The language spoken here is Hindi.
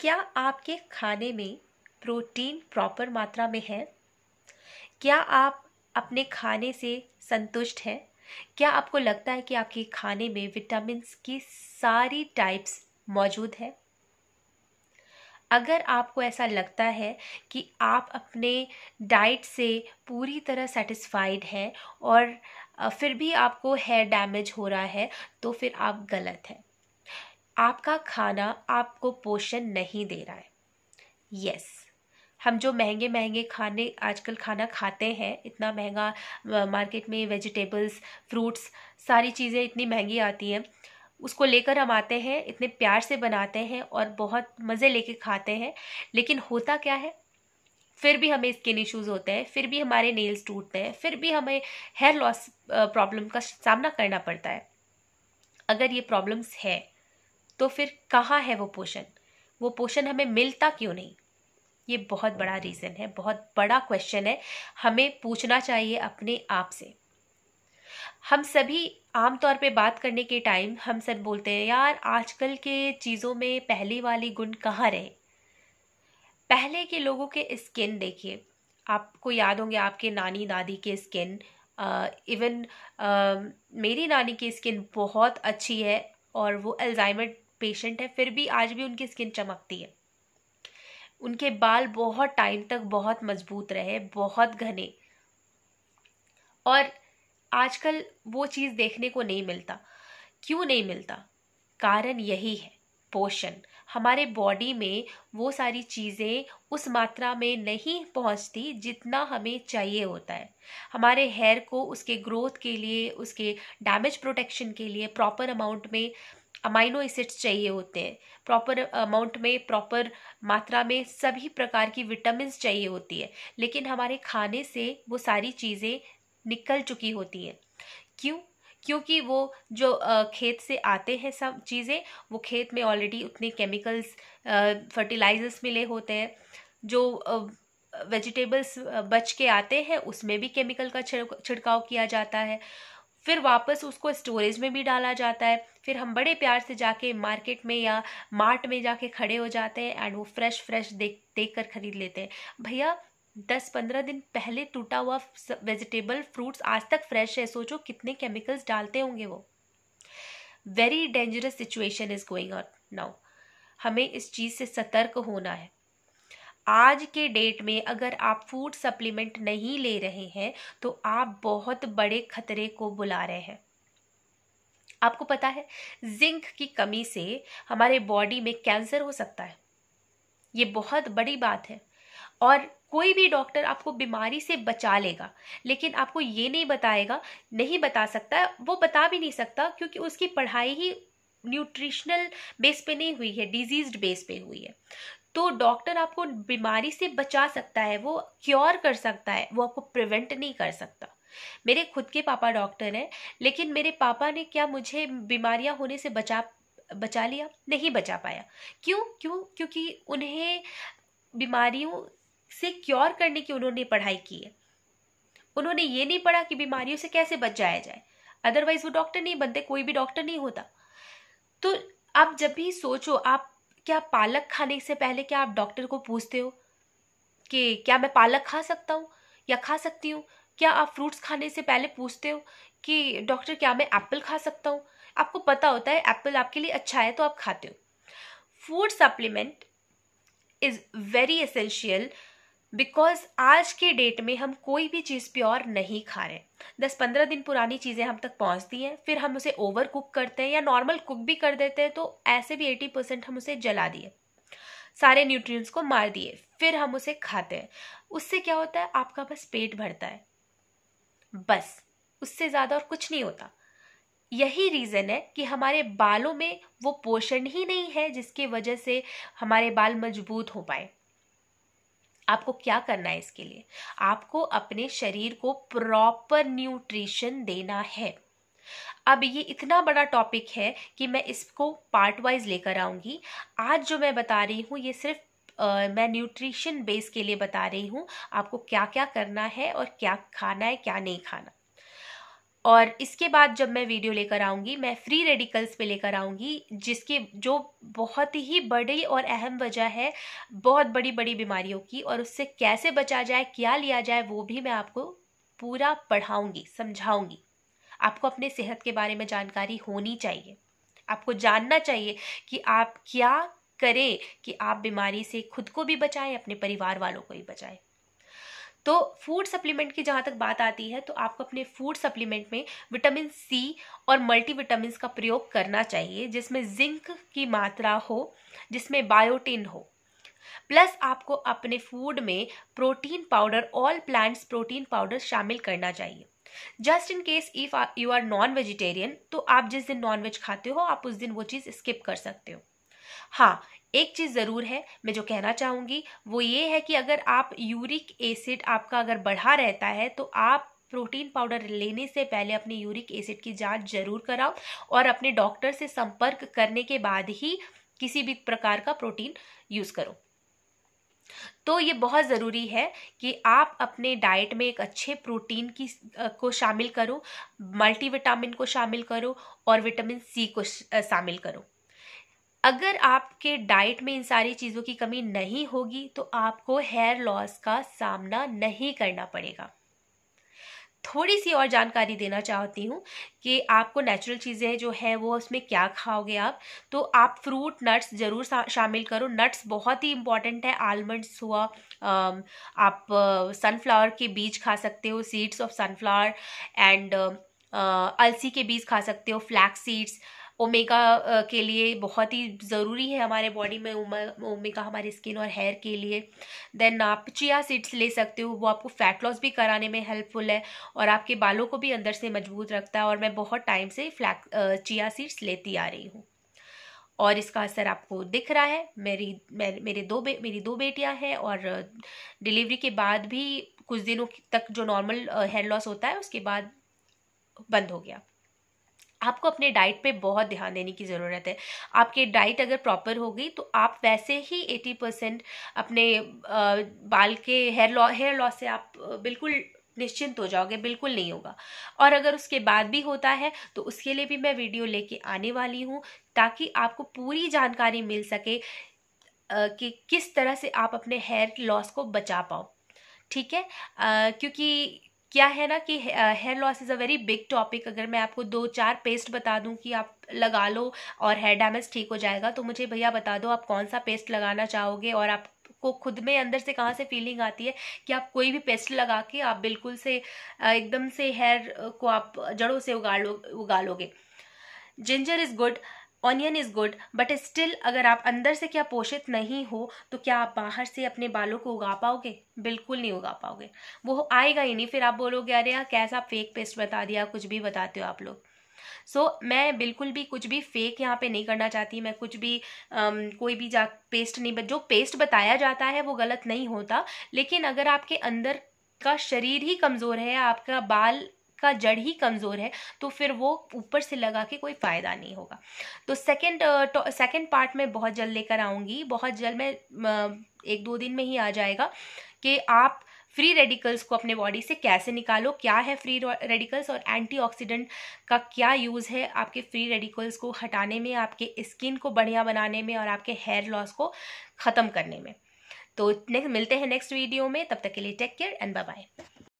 क्या आपके खाने में प्रोटीन प्रॉपर मात्रा में है क्या आप अपने खाने से संतुष्ट हैं क्या आपको लगता है कि आपके खाने में विटामिन की सारी टाइप्स मौजूद है अगर आपको ऐसा लगता है कि आप अपने डाइट से पूरी तरह सेटिस्फाइड हैं और फिर भी आपको हेयर डैमेज हो रहा है तो फिर आप गलत हैं आपका खाना आपको पोषण नहीं दे रहा है यस हम जो महंगे महंगे खाने आजकल खाना खाते हैं इतना महंगा मार्केट में वेजिटेबल्स फ्रूट्स सारी चीज़ें इतनी महंगी आती हैं उसको लेकर हम आते हैं इतने प्यार से बनाते हैं और बहुत मज़े लेके खाते हैं लेकिन होता क्या है फिर भी हमें स्किन इश्यूज़ होते हैं फिर भी हमारे नेल्स टूटते हैं फिर भी हमें हेयर लॉस प्रॉब्लम का सामना करना पड़ता है अगर ये प्रॉब्लम्स है तो फिर कहाँ है वो पोषण वो पोषण हमें मिलता क्यों नहीं ये बहुत बड़ा रीज़न है बहुत बड़ा क्वेश्चन है हमें पूछना चाहिए अपने आप से हम सभी आमतौर पे बात करने के टाइम हम सब बोलते हैं यार आजकल के चीज़ों में पहले वाले गुण कहाँ रहे पहले के लोगों के स्किन देखिए आपको याद होंगे आपके नानी दादी के स्किन इवन मेरी नानी की स्किन बहुत अच्छी है और वो अल्जाइमर पेशेंट है फिर भी आज भी उनकी स्किन चमकती है उनके बाल बहुत टाइम तक बहुत मजबूत रहे बहुत घने और आजकल वो चीज़ देखने को नहीं मिलता क्यों नहीं मिलता कारण यही है पोषण हमारे बॉडी में वो सारी चीज़ें उस मात्रा में नहीं पहुंचती जितना हमें चाहिए होता है हमारे हेयर को उसके ग्रोथ के लिए उसके डैमेज प्रोटेक्शन के लिए प्रॉपर अमाउंट में अमाइनो एसिड्स चाहिए होते हैं प्रॉपर अमाउंट uh, में प्रॉपर मात्रा में सभी प्रकार की विटामिन चाहिए होती है लेकिन हमारे खाने से वो सारी चीज़ें निकल चुकी होती हैं क्यों क्योंकि वो जो uh, खेत से आते हैं सब चीज़ें वो खेत में ऑलरेडी उतने केमिकल्स फर्टिलाइजर्स uh, मिले होते हैं जो वेजिटेबल्स बच के आते हैं उसमें भी केमिकल का छिड़काव किया जाता है फिर वापस उसको स्टोरेज में भी डाला जाता है फिर हम बड़े प्यार से जाके मार्केट में या मार्ट में जाके खड़े हो जाते हैं एंड वो फ्रेश फ्रेश देख देख कर खरीद लेते हैं भैया दस पंद्रह दिन पहले टूटा हुआ वेजिटेबल फ्रूट्स आज तक फ्रेश है सोचो कितने केमिकल्स डालते होंगे वो very dangerous situation is going on now हमें इस चीज़ से सतर्क होना है आज के डेट में अगर आप फूड सप्लीमेंट नहीं ले रहे हैं तो आप बहुत बड़े खतरे को बुला रहे हैं आपको पता है जिंक की कमी से हमारे बॉडी में कैंसर हो सकता है ये बहुत बड़ी बात है और कोई भी डॉक्टर आपको बीमारी से बचा लेगा लेकिन आपको ये नहीं बताएगा नहीं बता सकता वो बता भी नहीं सकता क्योंकि उसकी पढ़ाई ही न्यूट्रिशनल बेस पे नहीं हुई है डिजीज बेस पे हुई है तो डॉक्टर आपको बीमारी से बचा सकता है वो क्योर कर सकता है वो आपको प्रिवेंट नहीं कर सकता मेरे खुद के पापा डॉक्टर हैं लेकिन मेरे पापा ने क्या मुझे बीमारियां होने से बचा बचा लिया नहीं बचा पाया क्यों क्यों क्योंकि उन्हें बीमारियों से क्योर करने की उन्होंने पढ़ाई की है उन्होंने ये नहीं पढ़ा कि बीमारियों से कैसे बच जाया जाए अदरवाइज वो डॉक्टर नहीं बनते कोई भी डॉक्टर नहीं होता तो आप जब भी सोचो आप क्या पालक खाने से पहले क्या आप डॉक्टर को पूछते हो कि क्या मैं पालक खा सकता हूँ या खा सकती हूँ क्या आप फ्रूट्स खाने से पहले पूछते हो कि डॉक्टर क्या मैं एप्पल खा सकता हूँ आपको पता होता है एप्पल आपके लिए अच्छा है तो आप खाते हो food supplement is very essential because आज के डेट में हम कोई भी चीज़ प्योर नहीं खा रहे दस पंद्रह दिन पुरानी चीज़ें हम तक पहुंचती हैं फिर हम उसे ओवर कुक करते हैं या नॉर्मल कुक भी कर देते हैं तो ऐसे भी एटी परसेंट हम उसे जला दिए सारे न्यूट्रिएंट्स को मार दिए फिर हम उसे खाते हैं उससे क्या होता है आपका बस पेट भरता है बस उससे ज़्यादा और कुछ नहीं होता यही रीज़न है कि हमारे बालों में वो पोषण ही नहीं है जिसकी वजह से हमारे बाल मजबूत हो पाए आपको क्या करना है इसके लिए आपको अपने शरीर को प्रॉपर न्यूट्रिशन देना है अब ये इतना बड़ा टॉपिक है कि मैं इसको पार्ट वाइज लेकर आऊँगी आज जो मैं बता रही हूँ ये सिर्फ Uh, मैं न्यूट्रिशन बेस के लिए बता रही हूँ आपको क्या क्या करना है और क्या खाना है क्या नहीं खाना और इसके बाद जब मैं वीडियो लेकर आऊँगी मैं फ्री रेडिकल्स पे लेकर आऊँगी जिसके जो बहुत ही बड़ी और अहम वजह है बहुत बड़ी बड़ी बीमारियों की और उससे कैसे बचा जाए क्या लिया जाए वो भी मैं आपको पूरा पढ़ाऊँगी समझाऊँगी आपको अपने सेहत के बारे में जानकारी होनी चाहिए आपको जानना चाहिए कि आप क्या करें कि आप बीमारी से खुद को भी बचाएं अपने परिवार वालों को भी बचाएं तो फूड सप्लीमेंट की जहाँ तक बात आती है तो आपको अपने फूड सप्लीमेंट में विटामिन सी और मल्टीविटामिन का प्रयोग करना चाहिए जिसमें जिंक की मात्रा हो जिसमें बायोटिन हो प्लस आपको अपने फूड में protein powder all plants protein powder शामिल करना चाहिए just in case if you are non vegetarian तो आप जिस दिन नॉन वेज खाते हो आप उस दिन वो चीज़ स्किप कर सकते हो हाँ एक चीज़ ज़रूर है मैं जो कहना चाहूँगी वो ये है कि अगर आप यूरिक एसिड आपका अगर बढ़ा रहता है तो आप प्रोटीन पाउडर लेने से पहले अपने यूरिक एसिड की जांच जरूर कराओ और अपने डॉक्टर से संपर्क करने के बाद ही किसी भी प्रकार का प्रोटीन यूज़ करो तो ये बहुत ज़रूरी है कि आप अपने डाइट में एक अच्छे प्रोटीन की को शामिल करो मल्टीविटामिन को शामिल करो और विटामिन सी को शामिल करो अगर आपके डाइट में इन सारी चीज़ों की कमी नहीं होगी तो आपको हेयर लॉस का सामना नहीं करना पड़ेगा थोड़ी सी और जानकारी देना चाहती हूँ कि आपको नेचुरल चीज़ें जो है वो उसमें क्या खाओगे आप तो आप फ्रूट नट्स ज़रूर शामिल करो नट्स बहुत ही इंपॉर्टेंट है आलमंड्स हुआ आप सनफ्लावर के बीज खा सकते हो सीड्स ऑफ सनफ्लावर एंड अलसी के बीज खा सकते हो फ्लैक्स सीड्स ओमेगा के लिए बहुत ही ज़रूरी है हमारे बॉडी में ओमेगा हमारे स्किन और हेयर के लिए देन आप चिया सीड्स ले सकते हो वो आपको फैट लॉस भी कराने में हेल्पफुल है और आपके बालों को भी अंदर से मजबूत रखता है और मैं बहुत टाइम से फ्लैक चिया सीड्स लेती आ रही हूँ और इसका असर आपको दिख रहा है मेरी मेरे, मेरे दो बे, मेरी दो बेटियां हैं और डिलीवरी के बाद भी कुछ दिनों तक जो नॉर्मल हेयर लॉस होता है उसके बाद बंद हो गया आपको अपने डाइट पे बहुत ध्यान देने की ज़रूरत है आपकी डाइट अगर प्रॉपर होगी तो आप वैसे ही 80 परसेंट अपने बाल के हेयर लॉ हेयर लॉस से आप बिल्कुल निश्चिंत हो जाओगे बिल्कुल नहीं होगा और अगर उसके बाद भी होता है तो उसके लिए भी मैं वीडियो लेके आने वाली हूँ ताकि आपको पूरी जानकारी मिल सके कि किस तरह से आप अपने हेयर लॉस को बचा पाओ ठीक है क्योंकि क्या है ना कि hair loss is a very big topic अगर मैं आपको दो चार पेस्ट बता दूं कि आप लगा लो और हेयर डैमेज ठीक हो जाएगा तो मुझे भैया बता दो आप कौन सा पेस्ट लगाना चाहोगे और आप को खुद में अंदर से कहाँ से फीलिंग आती है कि आप कोई भी पेस्ट लगा के आप बिल्कुल से एकदम से हेयर को आप जड़ों से उगा लो उगा लोगे ginger is good onion is good but still अगर आप अंदर से क्या पोषित नहीं हो तो क्या आप बाहर से अपने बालों को उगा पाओगे बिल्कुल नहीं उगा पाओगे वो आएगा ही नहीं फिर आप बोलोगे अरे यार कैसा फेक पेस्ट बता दिया कुछ भी बताते हो आप लोग सो so, मैं बिल्कुल भी कुछ भी फेक यहाँ पे नहीं करना चाहती मैं कुछ भी अम, कोई भी जा पेस्ट नहीं जो पेस्ट बताया जाता है वो गलत नहीं होता लेकिन अगर आपके अंदर का शरीर ही कमज़ोर है आपका बाल का जड़ ही कमज़ोर है तो फिर वो ऊपर से लगा के कोई फ़ायदा नहीं होगा तो सेकेंड सेकेंड पार्ट में बहुत जल्द लेकर आऊँगी बहुत जल्द मैं एक दो दिन में ही आ जाएगा कि आप फ्री रेडिकल्स को अपने बॉडी से कैसे निकालो क्या है फ्री रेडिकल्स और एंटीऑक्सीडेंट का क्या यूज़ है आपके फ्री रेडिकल्स को हटाने में आपके स्किन को बढ़िया बनाने में और आपके हेयर लॉस को ख़त्म करने में तो नेक्स्ट मिलते हैं नेक्स्ट वीडियो में तब तक के लिए take care and bye bye